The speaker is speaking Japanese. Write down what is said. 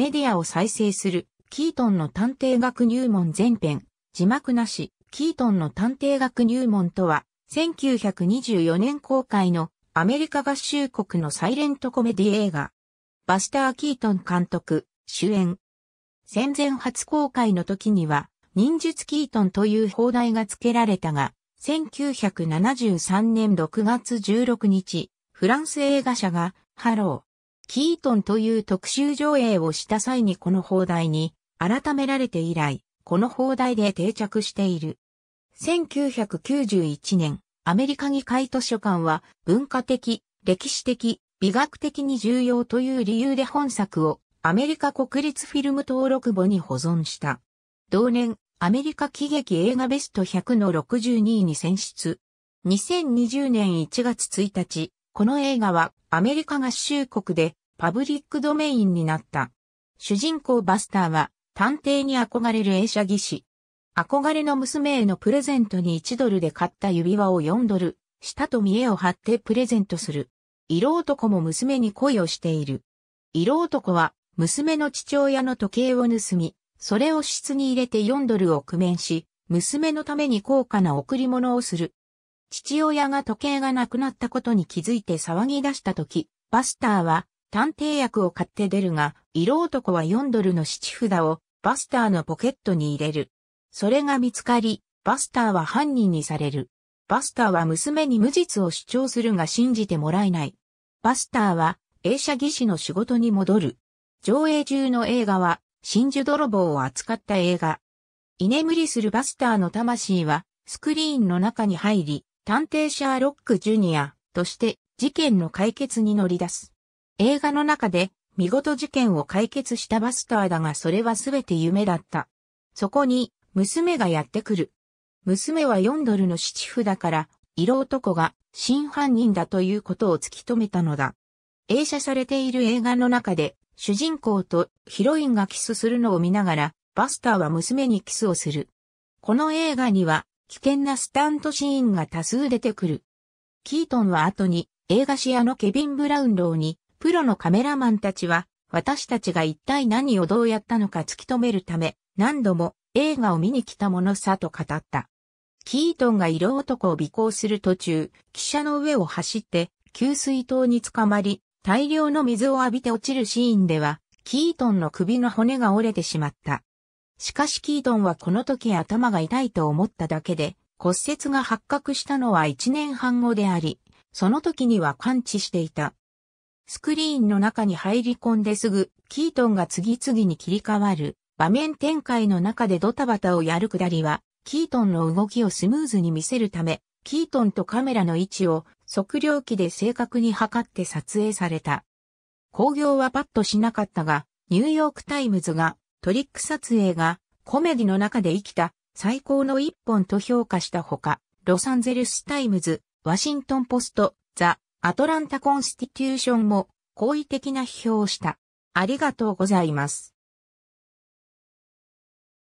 メディアを再生する、キートンの探偵学入門前編、字幕なし、キートンの探偵学入門とは、1924年公開のアメリカ合衆国のサイレントコメディ映画。バスター・キートン監督、主演。戦前初公開の時には、忍術キートンという放題が付けられたが、1973年6月16日、フランス映画社が、ハロー、キートンという特集上映をした際にこの放題に改められて以来、この放題で定着している。1991年、アメリカ議会図書館は文化的、歴史的、美学的に重要という理由で本作をアメリカ国立フィルム登録簿に保存した。同年、アメリカ喜劇映画ベスト100の62位に選出。2020年1月1日、この映画はアメリカ合衆国でパブリックドメインになった。主人公バスターは探偵に憧れる映写技師。憧れの娘へのプレゼントに1ドルで買った指輪を4ドル、舌と見栄を張ってプレゼントする。色男も娘に恋をしている。色男は娘の父親の時計を盗み、それを室に入れて4ドルを工面し、娘のために高価な贈り物をする。父親が時計がなくなったことに気づいて騒ぎ出した時、バスターは探偵役を買って出るが、色男は4ドルの七札をバスターのポケットに入れる。それが見つかり、バスターは犯人にされる。バスターは娘に無実を主張するが信じてもらえない。バスターは映写技師の仕事に戻る。上映中の映画は真珠泥棒を扱った映画。居眠りするバスターの魂はスクリーンの中に入り、探偵シャーロック・ジュニアとして事件の解決に乗り出す。映画の中で見事事件を解決したバスターだがそれは全て夢だった。そこに娘がやってくる。娘は4ドルの七譜だから色男が真犯人だということを突き止めたのだ。映写されている映画の中で主人公とヒロインがキスするのを見ながらバスターは娘にキスをする。この映画には危険なスタントシーンが多数出てくる。キートンは後に映画シアのケビン・ブラウンローに、プロのカメラマンたちは、私たちが一体何をどうやったのか突き止めるため、何度も映画を見に来たものさと語った。キートンが色男を尾行する途中、汽車の上を走って、給水塔に捕まり、大量の水を浴びて落ちるシーンでは、キートンの首の骨が折れてしまった。しかしキートンはこの時頭が痛いと思っただけで、骨折が発覚したのは1年半後であり、その時には感知していた。スクリーンの中に入り込んですぐ、キートンが次々に切り替わる、場面展開の中でドタバタをやるくだりは、キートンの動きをスムーズに見せるため、キートンとカメラの位置を測量器で正確に測って撮影された。工業はパッとしなかったが、ニューヨークタイムズがトリック撮影がコメディの中で生きた最高の一本と評価したほか、ロサンゼルスタイムズ、ワシントンポスト、ザ・アトランタ・コンスティテューションも好意的な批評をした。ありがとうございます。